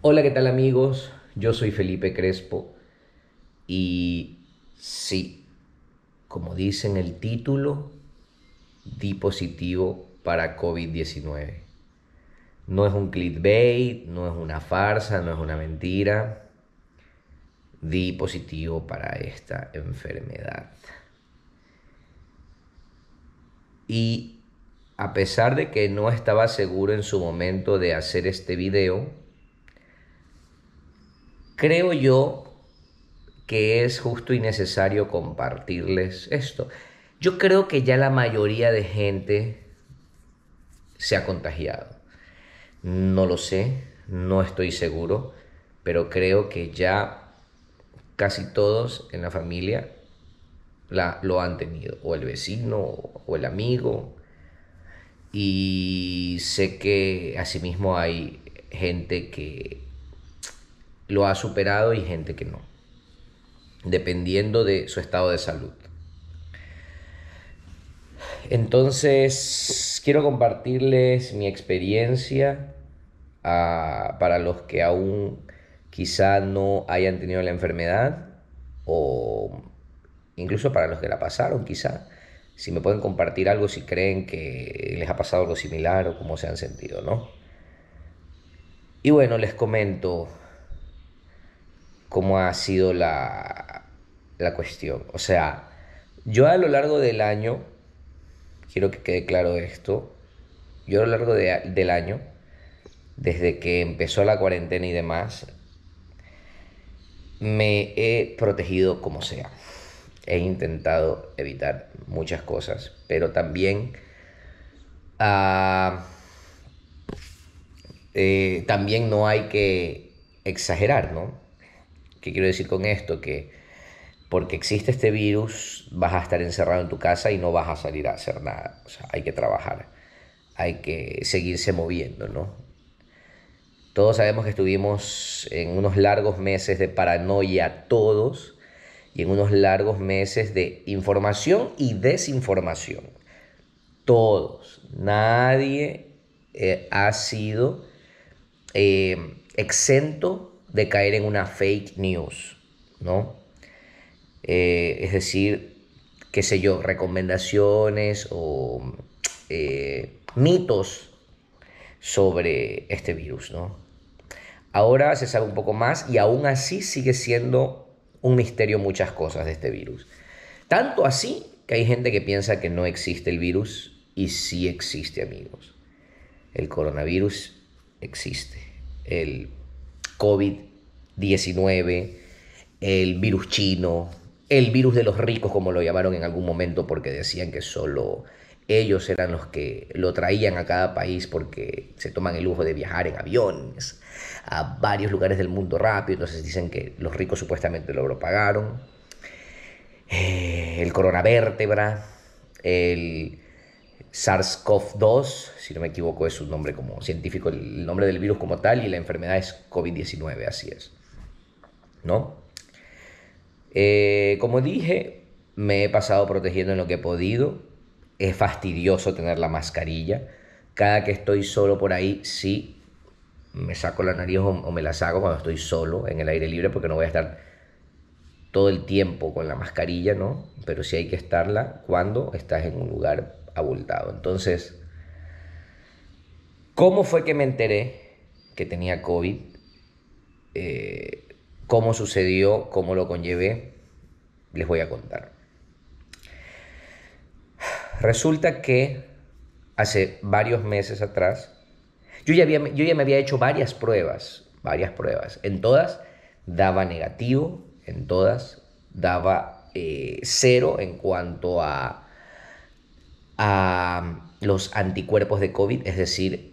Hola, ¿qué tal amigos? Yo soy Felipe Crespo y sí, como dice en el título, di positivo para COVID-19. No es un clickbait, no es una farsa, no es una mentira. Di positivo para esta enfermedad. Y a pesar de que no estaba seguro en su momento de hacer este video, creo yo que es justo y necesario compartirles esto. Yo creo que ya la mayoría de gente se ha contagiado. No lo sé, no estoy seguro, pero creo que ya casi todos en la familia lo han tenido, o el vecino, o el amigo. Y sé que asimismo hay gente que lo ha superado y gente que no, dependiendo de su estado de salud. Entonces, quiero compartirles mi experiencia ah, para los que aún quizá no hayan tenido la enfermedad o incluso para los que la pasaron quizá. Si me pueden compartir algo, si creen que les ha pasado algo similar o cómo se han sentido, ¿no? Y bueno, les comento, cómo ha sido la, cuestión. O sea, yo a lo largo del año, quiero que quede claro esto, yo a lo largo del año, desde que empezó la cuarentena y demás, me he protegido como sea. He intentado evitar muchas cosas, pero también... Ah, eh, también no hay que exagerar, ¿no? quiero decir con esto? Que porque existe este virus, vas a estar encerrado en tu casa y no vas a salir a hacer nada. O sea, hay que trabajar, hay que seguirse moviendo, ¿no? Todos sabemos que estuvimos en unos largos meses de paranoia todos y en unos largos meses de información y desinformación. Todos, nadie eh, ha sido eh, exento de caer en una fake news, ¿no? Eh, es decir, qué sé yo, recomendaciones o eh, mitos sobre este virus, ¿no? Ahora se sabe un poco más y aún así sigue siendo un misterio muchas cosas de este virus. Tanto así que hay gente que piensa que no existe el virus y sí existe, amigos. El coronavirus existe. El COVID-19, el virus chino, el virus de los ricos, como lo llamaron en algún momento, porque decían que solo ellos eran los que lo traían a cada país porque se toman el lujo de viajar en aviones a varios lugares del mundo rápido, entonces dicen que los ricos supuestamente lo propagaron. Eh, el coronavértebra, el SARS-CoV-2, si no me equivoco es un nombre como científico, el nombre del virus como tal, y la enfermedad es COVID-19, así es. ¿No? Eh, como dije, me he pasado protegiendo en lo que he podido. Es fastidioso tener la mascarilla. Cada que estoy solo por ahí, sí, me saco la nariz o, o me la saco cuando estoy solo en el aire libre porque no voy a estar todo el tiempo con la mascarilla, ¿no? Pero sí hay que estarla cuando estás en un lugar abultado. Entonces, ¿cómo fue que me enteré que tenía COVID? Eh, ¿Cómo sucedió? ¿Cómo lo conllevé? Les voy a contar. Resulta que hace varios meses atrás, yo ya, yo ya me había hecho varias pruebas, varias pruebas. En todas daba negativo, en todas daba eh, cero en cuanto a a los anticuerpos de COVID, es decir,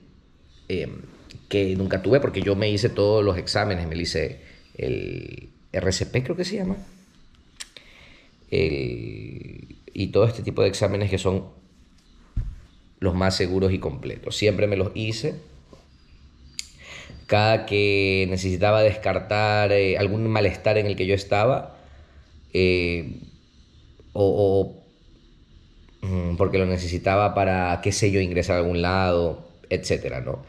em, que nunca tuve porque yo me hice todos los exámenes, me hice el RCP creo que se llama, y todo este tipo de exámenes que son los más seguros y completos. Siempre me los hice. Cada que necesitaba descartar eh, algún malestar en el que yo estaba, eh, o, o porque lo necesitaba para, qué sé yo, ingresar a algún lado, etcétera, ¿no?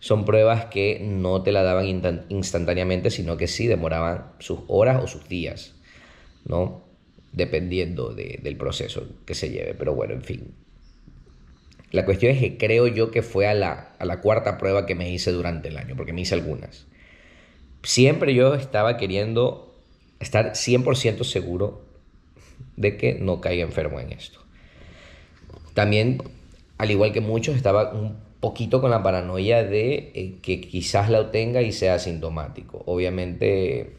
Son pruebas que no te la daban instantáneamente, sino que sí demoraban sus horas o sus días, ¿no? Dependiendo del proceso que se lleve, pero bueno, en fin. La cuestión es que creo yo que fue a la, a la cuarta prueba que me hice durante el año, porque me hice algunas. Siempre yo estaba queriendo estar 100% seguro de que no caiga enfermo en esto. También, al igual que muchos, estaba un poquito con la paranoia de eh, que quizás la obtenga y sea asintomático. Obviamente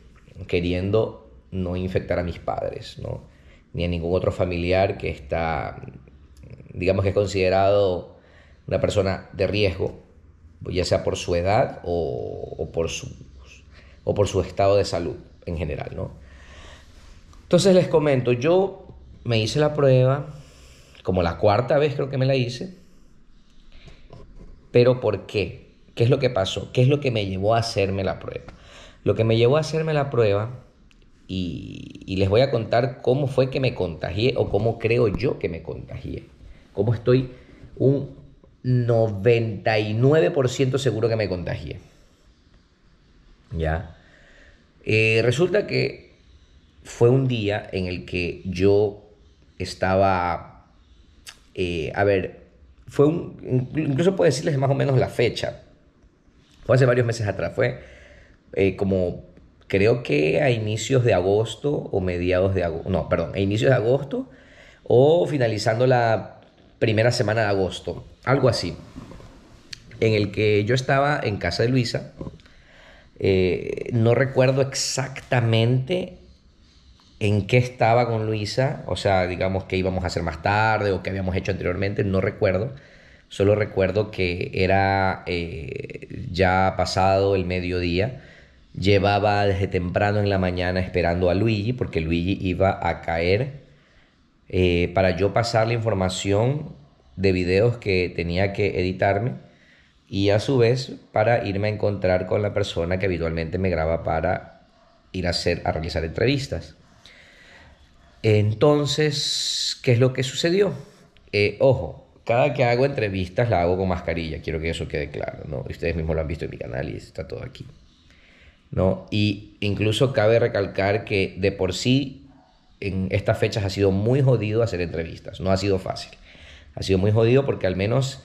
queriendo no infectar a mis padres, ¿no? ni a ningún otro familiar que está, digamos que es considerado una persona de riesgo, ya sea por su edad o, por, su, o por su estado de salud en general. ¿no? Entonces les comento, yo me hice la prueba, como la cuarta vez creo que me la hice. Pero ¿por qué? ¿Qué es lo que pasó? ¿Qué es lo que me llevó a hacerme la prueba? Lo que me llevó a hacerme la prueba, y, les voy a contar cómo fue que me contagié o cómo creo yo que me contagié. Cómo estoy un 99% seguro que me contagié. ¿Ya? Eh, resulta que fue un día en el que yo estaba eh, a ver, fue un, incluso puedo decirles más o menos la fecha, fue hace varios meses atrás, fue eh, como creo que a inicios de agosto o mediados de agosto, no, perdón, a inicios de agosto o finalizando la primera semana de agosto, algo así, en el que yo estaba en casa de Luisa, eh, no recuerdo exactamente en qué estaba con Luisa, o sea, digamos que íbamos a hacer más tarde o qué habíamos hecho anteriormente, no recuerdo. Solo recuerdo que era eh, ya pasado el mediodía. Llevaba desde temprano en la mañana esperando a Luigi porque Luigi iba a caer eh, para yo pasar la información de videos que tenía que editarme y a su vez para irme a encontrar con la persona que habitualmente me graba para ir a hacer a realizar entrevistas. Entonces, ¿qué es lo que sucedió? Eh, ojo, cada que hago entrevistas la hago con mascarilla, quiero que eso quede claro, ¿no? Ustedes mismos lo han visto en mi canal y está todo aquí, ¿no? Y incluso cabe recalcar que de por sí en estas fechas ha sido muy jodido hacer entrevistas, no ha sido fácil. Ha sido muy jodido porque al menos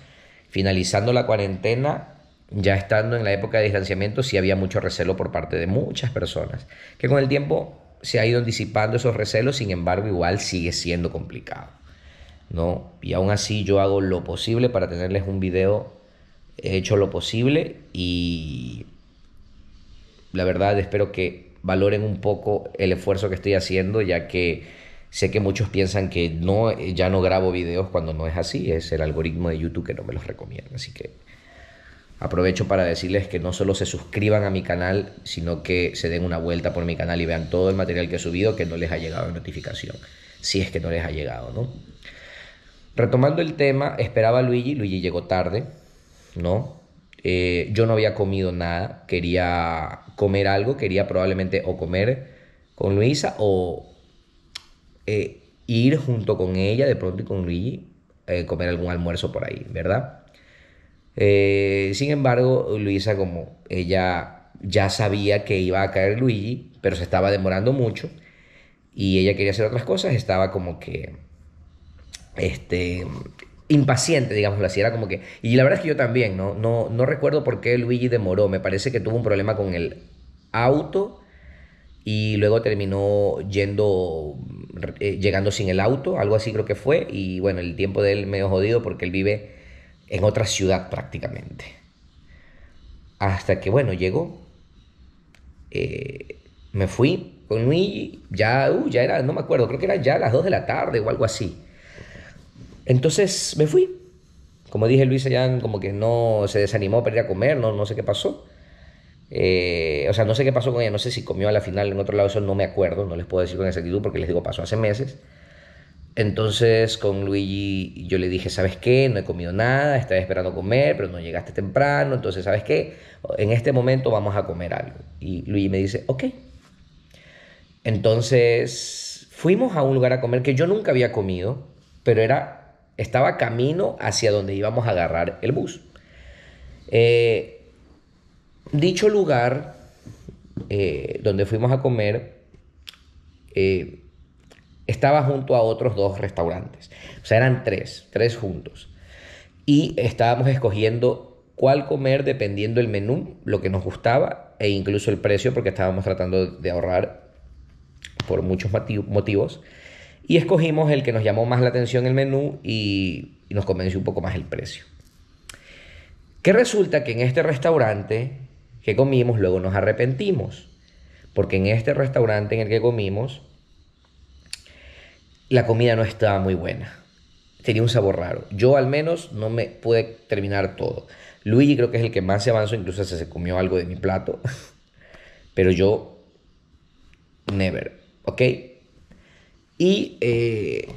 finalizando la cuarentena, ya estando en la época de distanciamiento, sí había mucho recelo por parte de muchas personas, que con el tiempo se ha ido disipando esos recelos, sin embargo igual sigue siendo complicado. ¿no? Y aún así yo hago lo posible para tenerles un video, he hecho lo posible y la verdad espero que valoren un poco el esfuerzo que estoy haciendo, ya que sé que muchos piensan que no, ya no grabo videos cuando no es así, es el algoritmo de YouTube que no me los recomienda. Así que Aprovecho para decirles que no solo se suscriban a mi canal, sino que se den una vuelta por mi canal y vean todo el material que he subido que no les ha llegado de notificación, si es que no les ha llegado, ¿no? Retomando el tema, esperaba a Luigi, Luigi llegó tarde, ¿no? Eh, yo no había comido nada, quería comer algo, quería probablemente o comer con Luisa o eh, ir junto con ella de pronto y con Luigi, eh, comer algún almuerzo por ahí, ¿verdad? Eh, sin embargo, Luisa, como ella ya sabía que iba a caer Luigi, pero se estaba demorando mucho y ella quería hacer otras cosas, estaba como que este impaciente, digamos así, era como que y la verdad es que yo también, no no no recuerdo por qué Luigi demoró, me parece que tuvo un problema con el auto y luego terminó yendo eh, llegando sin el auto, algo así creo que fue y bueno, el tiempo de él medio jodido porque él vive en otra ciudad prácticamente. Hasta que, bueno, llegó. Eh, me fui con Luigi, ya, uh, ya era, no me acuerdo, creo que era ya las 2 de la tarde o algo así. Entonces me fui. Como dije, Luis ya como que no se desanimó para a comer, no, sé qué pasó. Eh, o sea, no sé qué pasó con ella, no sé si comió a la final en otro lado, eso no me acuerdo, no les puedo decir con exactitud porque les digo, pasó hace meses. Entonces con Luigi yo le dije, ¿sabes qué? No he comido nada, estaba esperando comer, pero no llegaste temprano, entonces ¿sabes qué? En este momento vamos a comer algo. Y Luigi me dice, ok. Entonces fuimos a un lugar a comer que yo nunca había comido, pero era, estaba camino hacia donde íbamos a agarrar el bus. Eh, dicho lugar eh, donde fuimos a comer, eh, estaba junto a otros dos restaurantes. O sea, eran tres, tres juntos. Y estábamos escogiendo cuál comer dependiendo el menú, lo que nos gustaba e incluso el precio, porque estábamos tratando de ahorrar por muchos motivos. Y escogimos el que nos llamó más la atención el menú y, y nos convenció un poco más el precio. Que resulta que en este restaurante que comimos luego nos arrepentimos, porque en este restaurante en el que comimos la comida no estaba muy buena. Tenía un sabor raro. Yo al menos no me pude terminar todo. Luigi creo que es el que más se avanzó, incluso se, comió algo de mi plato. Pero yo, never, ¿ok? Y eh,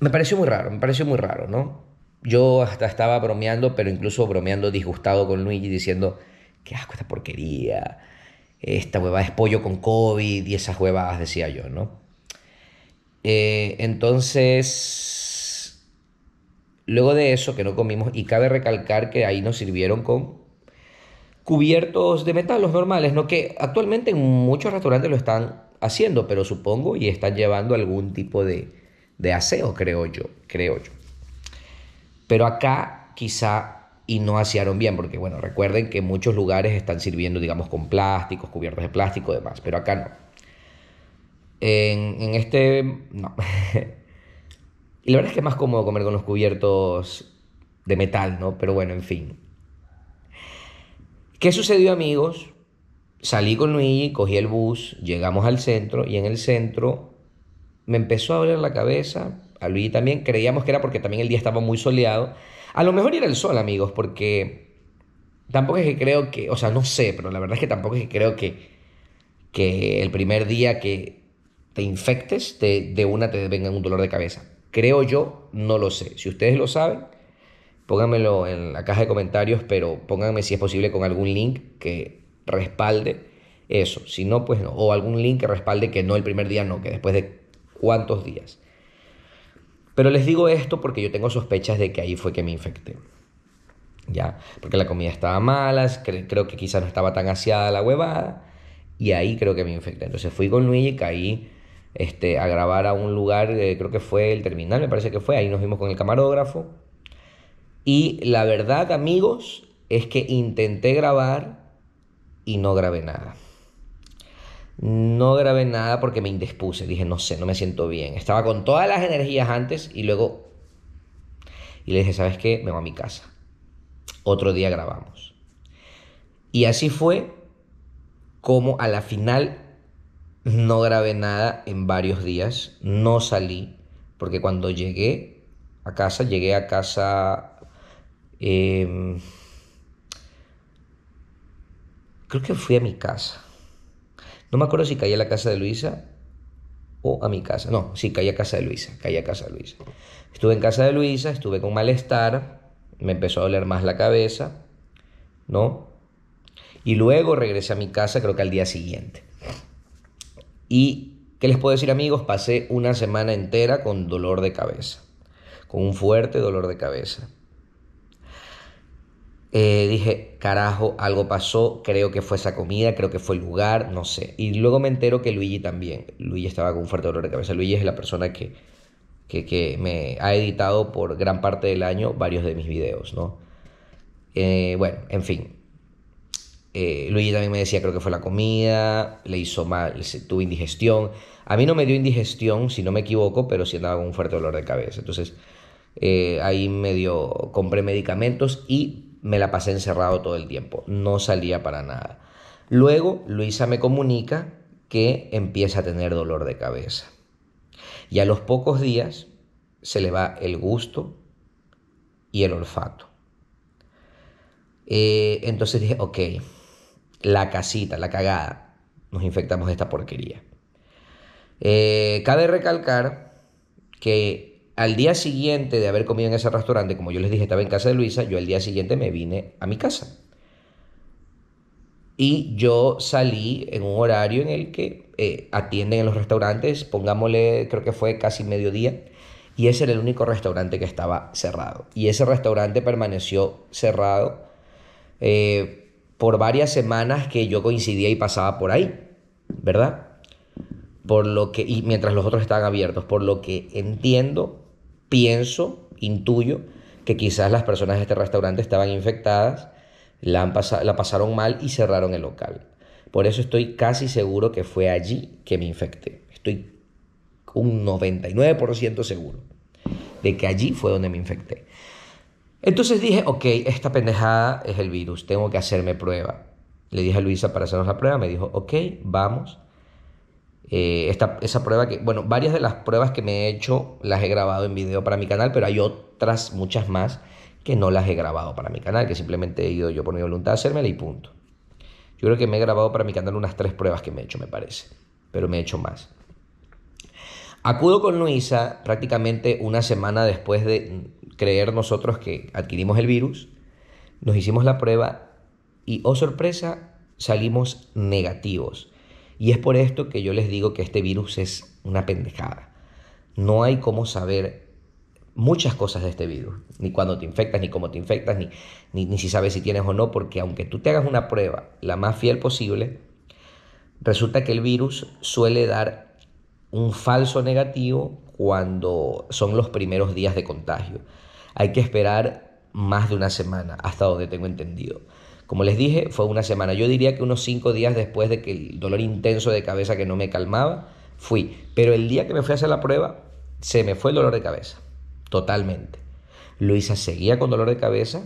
me pareció muy raro, me pareció muy raro, ¿no? Yo hasta estaba bromeando, pero incluso bromeando disgustado con Luigi, diciendo, qué asco esta porquería, esta hueva es pollo con COVID y esas huevadas, decía yo, ¿no? Eh, entonces, luego de eso que no comimos, y cabe recalcar que ahí nos sirvieron con cubiertos de metal, los normales, ¿no? que actualmente en muchos restaurantes lo están haciendo, pero supongo y están llevando algún tipo de, aseo, creo yo, creo yo. Pero acá quizá y no asearon bien, porque bueno, recuerden que muchos lugares están sirviendo, digamos, con plásticos, cubiertos de plástico y demás, pero acá no. En, este, no. y la verdad es que es más cómodo comer con los cubiertos de metal, ¿no? Pero bueno, en fin. ¿Qué sucedió, amigos? Salí con Luigi, cogí el bus, llegamos al centro y en el centro me empezó a abrir la cabeza. A Luigi también creíamos que era porque también el día estaba muy soleado. A lo mejor era el sol, amigos, porque tampoco es que creo que, o sea, no sé, pero la verdad es que tampoco es que creo que, que el primer día que infectes, de una te venga un dolor de cabeza. Creo yo, no lo sé. Si ustedes lo saben, pónganmelo en la caja de comentarios, pero pónganme si es posible con algún link que respalde eso. Si no, pues no. O algún link que respalde que no el primer día, no, que después de cuántos días. Pero les digo esto porque yo tengo sospechas de que ahí fue que me infecté. Ya, porque la comida estaba mala, creo que quizás no estaba tan aseada la huevada, y ahí creo que me infecté. Entonces fui con Luis y caí este, a grabar a un lugar, eh, creo que fue el terminal, me parece que fue, ahí nos vimos con el camarógrafo. Y la verdad, amigos, es que intenté grabar y no grabé nada. No grabé nada porque me indispuse, dije, no sé, no me siento bien. Estaba con todas las energías antes y luego... Y le dije, ¿sabes qué? Me voy a mi casa. Otro día grabamos. Y así fue como a la final no grabé nada en varios días, no salí, porque cuando llegué a casa, llegué a casa... Em, creo que fui a mi casa. No me acuerdo si caí a la casa de Luisa o a mi casa. No, sí, caí a casa de Luisa, caí a casa de Luisa. Estuve en casa de Luisa, estuve con malestar, me empezó a doler más la cabeza, ¿no? Y luego regresé a mi casa, creo que al día siguiente. Y, ¿qué les puedo decir amigos? Pasé una semana entera con dolor de cabeza, con un fuerte dolor de cabeza. Eh, dije, carajo, algo pasó, creo que fue esa comida, creo que fue el lugar, no sé. Y luego me entero que Luigi también, Luigi estaba con un fuerte dolor de cabeza. Luigi es la persona que, me ha editado por gran parte del año varios de mis videos, ¿no? Eh, bueno, en fin, eh, Luigi también me decía, creo que fue la comida, le hizo mal, tuvo indigestión. A mí no me dio indigestión, si no me equivoco, pero si andaba con un fuerte dolor de cabeza. Entonces, eh, ahí medio compré medicamentos y me la pasé encerrado todo el tiempo. No salía para nada. Luego, Luisa me comunica que empieza a tener dolor de cabeza. Y a los pocos días se le va el gusto y el olfato. Eh, entonces dije, ok, la casita, la cagada, nos infectamos de esta porquería. Eh, cabe recalcar que al día siguiente de haber comido en ese restaurante, como yo les dije, estaba en casa de Luisa, yo al día siguiente me vine a mi casa. Y yo salí en un horario en el que eh, atienden en los restaurantes, pongámosle, creo que fue casi mediodía, y ese era el único restaurante que estaba cerrado. Y ese restaurante permaneció cerrado. Eh, por varias semanas que yo coincidía y pasaba por ahí, ¿verdad? Por lo que, y mientras los otros estaban abiertos, por lo que entiendo, pienso, intuyo que quizás las personas de este restaurante estaban infectadas, la, la pasaron mal y cerraron el local. Por eso estoy casi seguro que fue allí que me infecté. Estoy un 99% seguro de que allí fue donde me infecté. Entonces dije, ok, esta pendejada es el virus, tengo que hacerme prueba. Le dije a Luisa para hacernos la prueba, me dijo, ok, vamos. Eh, esa prueba que, bueno, varias de las pruebas que me he hecho las he grabado en video para mi canal, pero hay otras, muchas más, que no las he grabado para mi canal, que simplemente he ido yo por mi voluntad a hacérmela y punto. Yo creo que me he grabado para mi canal unas tres pruebas que me he hecho, me parece, pero me he hecho más. Acudo con Luisa prácticamente una semana después de creer nosotros que adquirimos el virus, nos hicimos la prueba y, oh sorpresa, salimos negativos. Y es por esto que yo les digo que este virus es una pendejada. No hay cómo saber muchas cosas de este virus, ni cuándo te infectas, ni cómo te infectas, ni, ni, si sabes si tienes o no, porque aunque tú te hagas una prueba la más fiel posible, resulta que el virus suele dar un falso negativo cuando son los primeros días de contagio hay que esperar más de una semana, hasta donde tengo entendido. Como les dije, fue una semana. Yo diría que unos cinco días después de que el dolor intenso de cabeza que no me calmaba, fui. Pero el día que me fui a hacer la prueba, se me fue el dolor de cabeza. Totalmente. Luisa seguía con dolor de cabeza,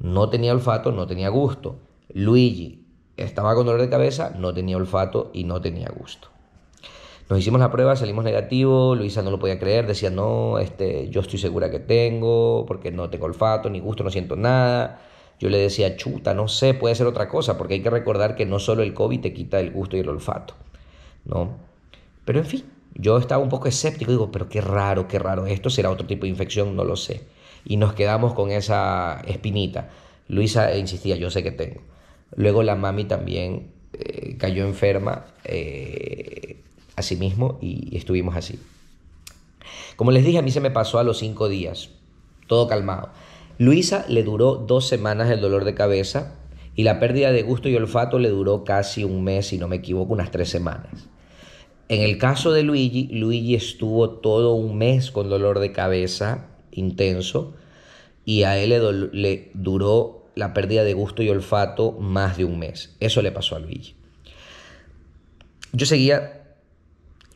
no tenía olfato, no tenía gusto. Luigi estaba con dolor de cabeza, no tenía olfato y no tenía gusto. Nos hicimos la prueba, salimos negativo, Luisa no lo podía creer, decía, no, este, yo estoy segura que tengo, porque no tengo olfato, ni gusto, no siento nada. Yo le decía, chuta, no sé, puede ser otra cosa, porque hay que recordar que no solo el COVID te quita el gusto y el olfato, ¿no? Pero en fin, yo estaba un poco escéptico, digo, pero qué raro, qué raro, esto será otro tipo de infección, no lo sé. Y nos quedamos con esa espinita. Luisa insistía, yo sé que tengo. Luego la mami también eh, cayó enferma. Eh, a sí mismo y estuvimos así. Como les dije, a mí se me pasó a los cinco días, todo calmado. Luisa le duró dos semanas el dolor de cabeza y la pérdida de gusto y olfato le duró casi un mes, si no me equivoco, unas tres semanas. En el caso de Luigi, Luigi estuvo todo un mes con dolor de cabeza intenso y a él le, le duró la pérdida de gusto y olfato más de un mes. Eso le pasó a Luigi. Yo seguía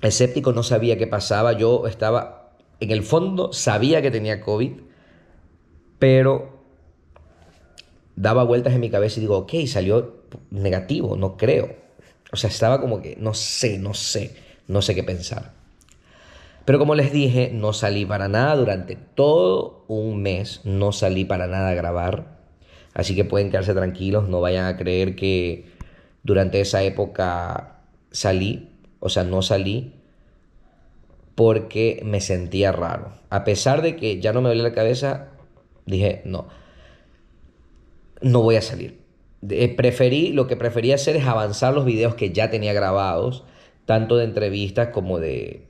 escéptico, no sabía qué pasaba, yo estaba, en el fondo sabía que tenía COVID, pero daba vueltas en mi cabeza y digo, ok, salió negativo, no creo. O sea, estaba como que, no sé, no sé, no sé qué pensar. Pero como les dije, no salí para nada durante todo un mes, no salí para nada a grabar. Así que pueden quedarse tranquilos, no vayan a creer que durante esa época salí o sea, no salí porque me sentía raro. A pesar de que ya no me dolía la cabeza, dije, no, no voy a salir. Eh, preferí, lo que preferí hacer es avanzar los videos que ya tenía grabados, tanto de entrevistas como de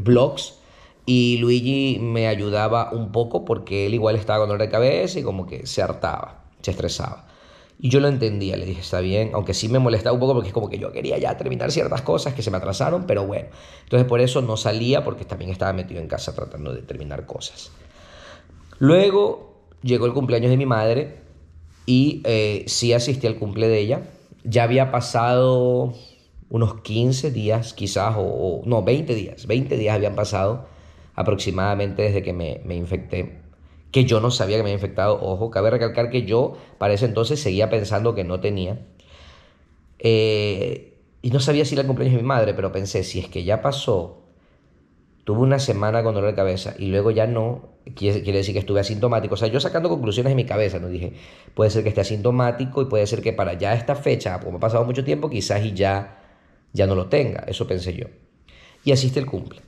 blogs. Eh, eh, y Luigi me ayudaba un poco porque él igual estaba con dolor de cabeza y como que se hartaba, se estresaba. Y yo lo entendía, le dije, está bien, aunque sí me molestaba un poco porque es como que yo quería ya terminar ciertas cosas que se me atrasaron, pero bueno. Entonces por eso no salía porque también estaba metido en casa tratando de terminar cosas. Luego llegó el cumpleaños de mi madre y eh, sí asistí al cumple de ella. Ya había pasado unos 15 días quizás, o, no, 20 días, 20 días habían pasado aproximadamente desde que me, me infecté que yo no sabía que me había infectado. Ojo, cabe recalcar que yo para ese entonces seguía pensando que no tenía. Eh, y no sabía si la el cumpleaños de mi madre, pero pensé, si es que ya pasó, tuve una semana con dolor de cabeza y luego ya no, quiere, decir que estuve asintomático. O sea, yo sacando conclusiones en mi cabeza, no dije, puede ser que esté asintomático y puede ser que para ya esta fecha, como ha pasado mucho tiempo, quizás y ya, ya no lo tenga. Eso pensé yo. Y asiste el cumple.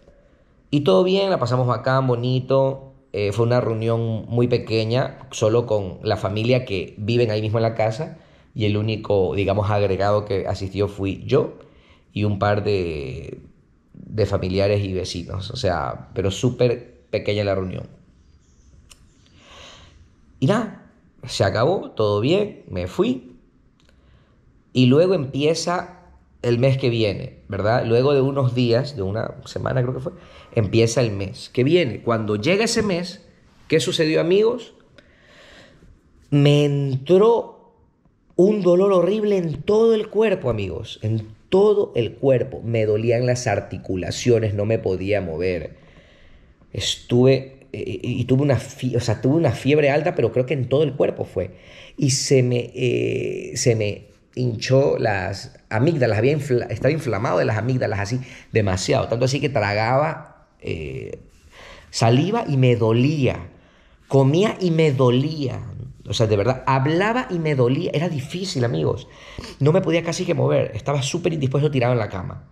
Y todo bien, la pasamos acá, bonito. Eh, fue una reunión muy pequeña, solo con la familia que viven ahí mismo en la casa y el único, digamos, agregado que asistió fui yo y un par de, de familiares y vecinos. O sea, pero súper pequeña la reunión. Y nada, se acabó, todo bien, me fui. Y luego empieza el mes que viene, ¿verdad? Luego de unos días, de una semana creo que fue, empieza el mes que viene. Cuando llega ese mes, ¿qué sucedió amigos? Me entró un dolor horrible en todo el cuerpo amigos, en todo el cuerpo. Me dolían las articulaciones, no me podía mover. Estuve eh, y tuve una, o sea, tuve una fiebre alta, pero creo que en todo el cuerpo fue. Y se me, eh, se me hinchó las amígdalas, había estaba inflamado de las amígdalas así demasiado, tanto así que tragaba eh, saliva y me dolía, comía y me dolía, o sea, de verdad, hablaba y me dolía, era difícil amigos, no me podía casi que mover, estaba súper indispuesto tirado en la cama,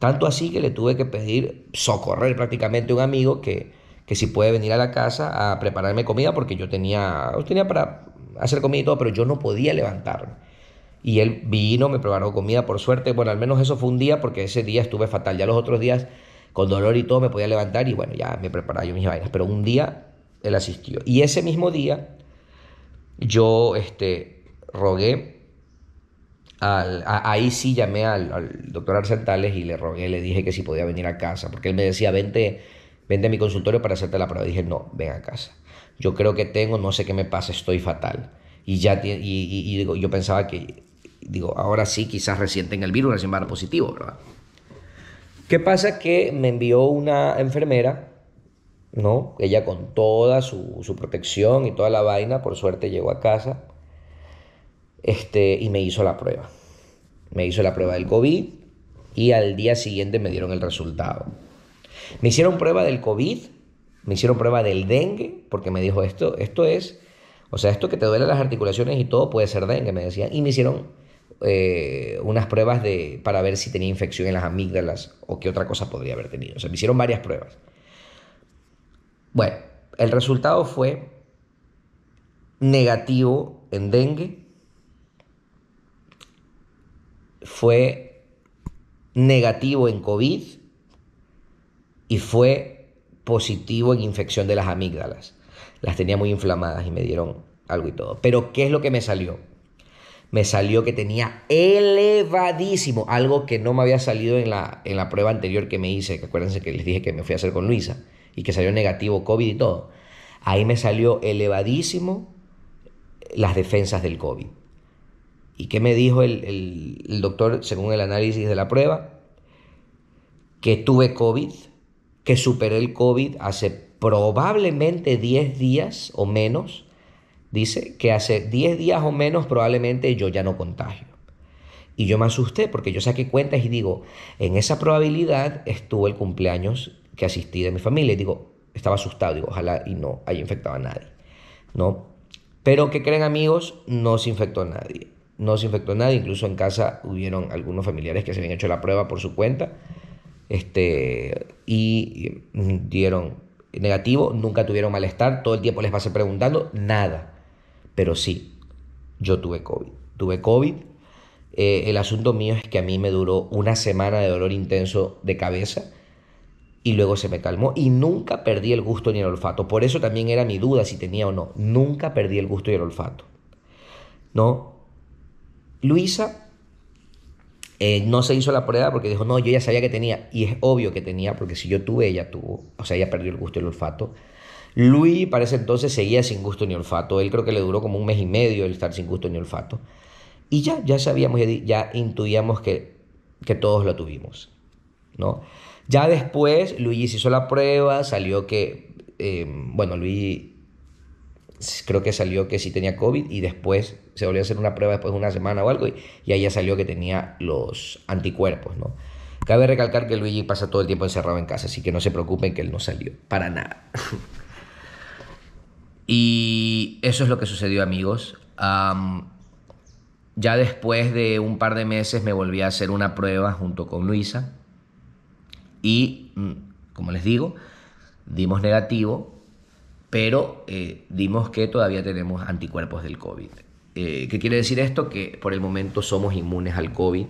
tanto así que le tuve que pedir socorrer prácticamente a un amigo que, si puede venir a la casa a prepararme comida porque yo tenía, yo tenía para hacer comida y todo, pero yo no podía levantarme y él vino, me preparó comida, por suerte, bueno, al menos eso fue un día porque ese día estuve fatal, ya los otros días con dolor y todo me podía levantar y bueno, ya me preparaba yo mis vainas, pero un día él asistió y ese mismo día yo este, rogué, ahí sí llamé al, doctor Arcentales y le rogué, le dije que si podía venir a casa, porque él me decía, vente, vente a mi consultorio para hacerte la prueba, dije, no, ven a casa, yo creo que tengo, no sé qué me pasa, estoy fatal. Y ya y, y digo, yo pensaba que digo, ahora sí, quizás resienten el virus, recién van a positivo, ¿verdad? ¿Qué pasa? Que me envió una enfermera, ¿no? Ella con toda su, su protección y toda la vaina, por suerte llegó a casa, este, y me hizo la prueba. Me hizo la prueba del COVID y al día siguiente me dieron el resultado. Me hicieron prueba del COVID, me hicieron prueba del dengue, porque me dijo esto, esto es, o sea, esto que te duele las articulaciones y todo puede ser dengue, me decía y me hicieron eh, unas pruebas de, para ver si tenía infección en las amígdalas o qué otra cosa podría haber tenido. O sea, me hicieron varias pruebas. Bueno, el resultado fue negativo en dengue, fue negativo en COVID y fue positivo en infección de las amígdalas. Las tenía muy inflamadas y me dieron algo y todo. Pero ¿qué es lo que me salió? me salió que tenía elevadísimo, algo que no me había salido en la, en la prueba anterior que me hice, que acuérdense que les dije que me fui a hacer con Luisa y que salió negativo COVID y todo. Ahí me salió elevadísimo las defensas del COVID. ¿Y qué me dijo el, el doctor según el análisis de la prueba? Que tuve COVID, que superé el COVID hace probablemente 10 días o menos dice que hace 10 días o menos probablemente yo ya no contagio. Y yo me asusté porque yo saqué cuentas y digo, en esa probabilidad estuvo el cumpleaños que asistí de mi familia. Y digo, estaba asustado, digo, ojalá y no haya infectado a nadie. ¿No? Pero que creen amigos, no se infectó a nadie. No se infectó a nadie, incluso en casa hubieron algunos familiares que se habían hecho la prueba por su cuenta este, y dieron negativo, nunca tuvieron malestar, todo el tiempo les pasé preguntando, nada. Pero sí, yo tuve COVID. Tuve COVID. Eh, el asunto mío es que a mí me duró una semana de dolor intenso de cabeza y luego se me calmó y nunca perdí el gusto ni el olfato. Por eso también era mi duda si tenía o no. Nunca perdí el gusto y el olfato. ¿No? Luisa eh, no se hizo la prueba porque dijo, no, yo ya sabía que tenía. Y es obvio que tenía porque si yo tuve, ella tuvo. O sea, ella perdió el gusto y el olfato. Luis para ese entonces seguía sin gusto ni olfato. Él creo que le duró como un mes y medio el estar sin gusto ni olfato. Y ya, ya sabíamos, ya intuíamos que, todos lo tuvimos, ¿no? Ya después, Luis hizo la prueba, salió que, eh, bueno, Luis creo que salió que sí tenía COVID y después se volvió a hacer una prueba después de una semana o algo y, y ahí ya salió que tenía los anticuerpos, ¿no? Cabe recalcar que Luigi pasa todo el tiempo encerrado en casa, así que no se preocupen que él no salió, para nada. Y eso es lo que sucedió, amigos. ya después de un par de meses me volví a hacer una prueba junto con Luisa. Y, mm, como les digo, dimos negativo, pero eh, dimos que todavía tenemos anticuerpos del COVID. Eh, ¿Qué quiere decir esto? Que por el momento somos inmunes al COVID.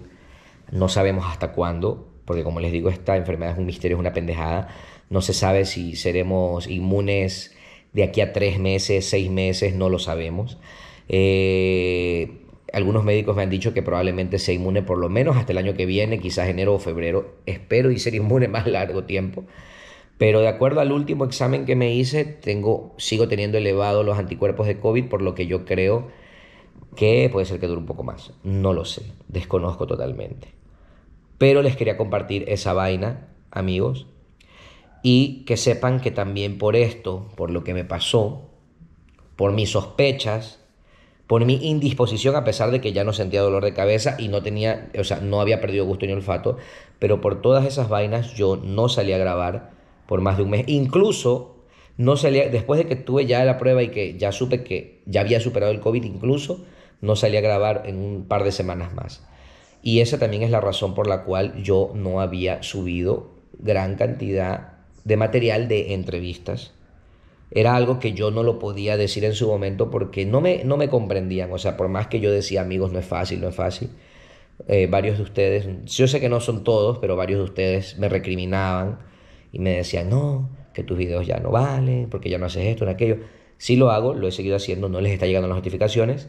No sabemos hasta cuándo, porque como les digo, esta enfermedad es un misterio, es una pendejada. No se sabe si seremos inmunes de aquí a tres meses, seis meses, no lo sabemos. Eh, algunos médicos me han dicho que probablemente sea inmune por lo menos hasta el año que viene, quizás enero o febrero. Espero y ser inmune más largo tiempo. Pero de acuerdo al último examen que me hice, tengo, sigo teniendo elevados los anticuerpos de COVID, por lo que yo creo que puede ser que dure un poco más. No lo sé, desconozco totalmente. Pero les quería compartir esa vaina, amigos, y que sepan que también por esto, por lo que me pasó, por mis sospechas, por mi indisposición, a pesar de que ya no sentía dolor de cabeza y no tenía, o sea, no había perdido gusto ni olfato, pero por todas esas vainas yo no salí a grabar por más de un mes. Incluso no después de que tuve ya la prueba y que ya supe que ya había superado el COVID, incluso no salí a grabar en un par de semanas más. Y esa también es la razón por la cual yo no había subido gran cantidad de material de entrevistas. Era algo que yo no lo podía decir en su momento porque no me, no me comprendían. O sea, por más que yo decía, amigos, no es fácil, no es fácil. Eh, varios de ustedes, yo sé que no son todos, pero varios de ustedes me recriminaban y me decían, no, que tus videos ya no valen, porque ya no haces esto, no aquello. Sí lo hago, lo he seguido haciendo, no les está llegando las notificaciones.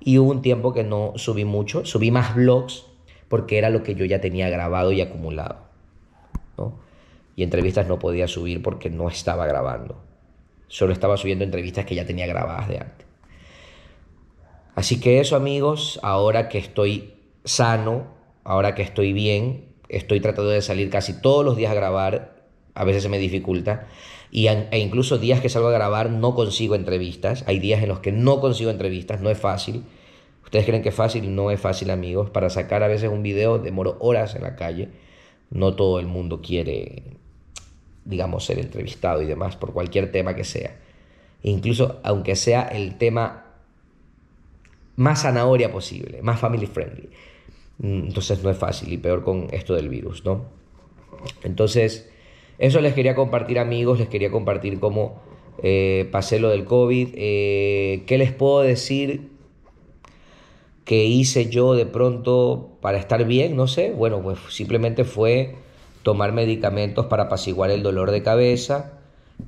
Y hubo un tiempo que no subí mucho, subí más vlogs porque era lo que yo ya tenía grabado y acumulado. ¿no? y entrevistas no podía subir porque no estaba grabando. Solo estaba subiendo entrevistas que ya tenía grabadas de antes. Así que eso amigos, ahora que estoy sano, ahora que estoy bien, estoy tratando de salir casi todos los días a grabar, a veces se me dificulta, y, e incluso días que salgo a grabar no consigo entrevistas, hay días en los que no consigo entrevistas, no es fácil. Ustedes creen que es fácil, no es fácil amigos, para sacar a veces un video demoro horas en la calle, no todo el mundo quiere digamos, ser entrevistado y demás por cualquier tema que sea. Incluso aunque sea el tema más zanahoria posible, más family friendly. Mm, entonces no es fácil y peor con esto del virus, ¿no? Entonces, eso les quería compartir amigos, les quería compartir cómo eh, pasé lo del COVID. Eh, ¿Qué les puedo decir que hice yo de pronto para estar bien? No sé. Bueno, pues simplemente fue tomar medicamentos para apaciguar el dolor de cabeza.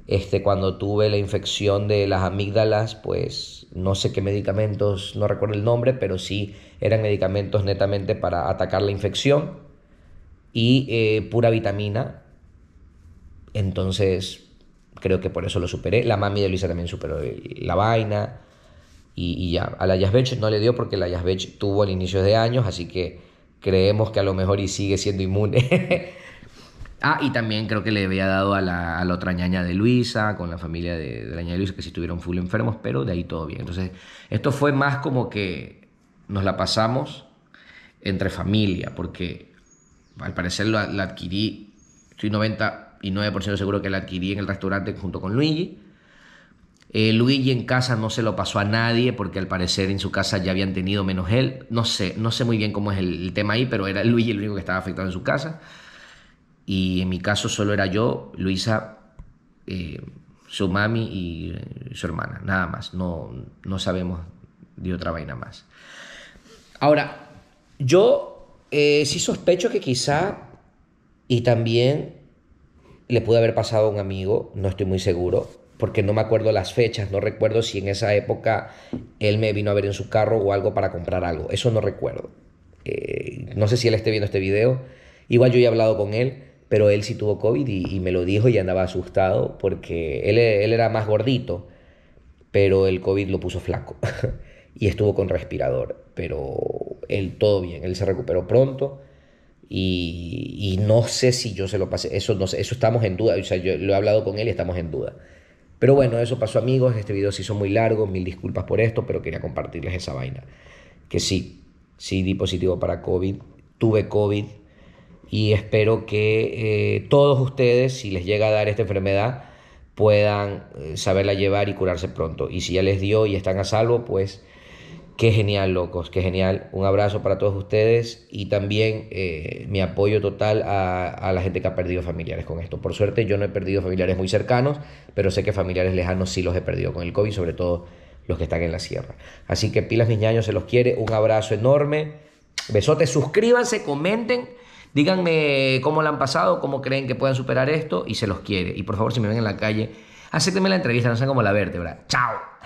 Este, cuando tuve la infección de las amígdalas, pues no sé qué medicamentos, no recuerdo el nombre, pero sí eran medicamentos netamente para atacar la infección y eh, pura vitamina. Entonces, creo que por eso lo superé. La mami de Luisa también superó la vaina. Y, ya, a la Yasvech no le dio porque la Yasvech tuvo al inicio de años, así que creemos que a lo mejor y sigue siendo inmune. Ah, y también creo que le había dado a la, otra ñaña de Luisa, con la familia de, la ñaña de Luisa, que sí estuvieron full enfermos, pero de ahí todo bien. Entonces, esto fue más como que nos la pasamos entre familia, porque al parecer la, adquirí, estoy 99% seguro que la adquirí en el restaurante junto con Luigi. Eh, Luigi en casa no se lo pasó a nadie porque al parecer en su casa ya habían tenido menos él. No sé, no sé muy bien cómo es el tema ahí, pero era Luigi el único que estaba afectado en su casa. Y en mi caso solo era yo, Luisa, eh, su mami y su hermana, nada más. No, no sabemos de otra vaina más. Ahora, yo eh, sí sospecho que quizá, y también le pudo haber pasado a un amigo, no estoy muy seguro, porque no me acuerdo las fechas, no recuerdo si en esa época él me vino a ver en su carro o algo para comprar algo, eso no recuerdo. Eh, no sé si él esté viendo este video, igual yo he hablado con él, pero él sí tuvo COVID y, me lo dijo y andaba asustado porque él, él, era más gordito, pero el COVID lo puso flaco y estuvo con respirador, pero él todo bien, él se recuperó pronto. Y, no sé si yo se lo pasé, eso, no eso estamos en duda, o sea, yo lo he hablado con él y estamos en duda. Pero bueno, eso pasó amigos, este video se hizo muy largo, mil disculpas por esto, pero quería compartirles esa vaina. Que sí, sí di positivo para COVID, tuve COVID, y espero que eh, todos ustedes, si les llega a dar esta enfermedad, puedan eh, saberla llevar y curarse pronto. Y si ya les dio y están a salvo, pues qué genial, locos, qué genial. Un abrazo para todos ustedes y también eh, mi apoyo total a, a la gente que ha perdido familiares con esto. Por suerte yo no he perdido familiares muy cercanos, pero sé que familiares lejanos sí los he perdido con el COVID, sobre todo los que están en la sierra. Así que pilas mis se los quiere. Un abrazo enorme. Besotes, suscríbanse, comenten Díganme cómo la han pasado, cómo creen que puedan superar esto y se los quiere. Y por favor, si me ven en la calle, acéptenme la entrevista, no sean como la vértebra. ¡Chao!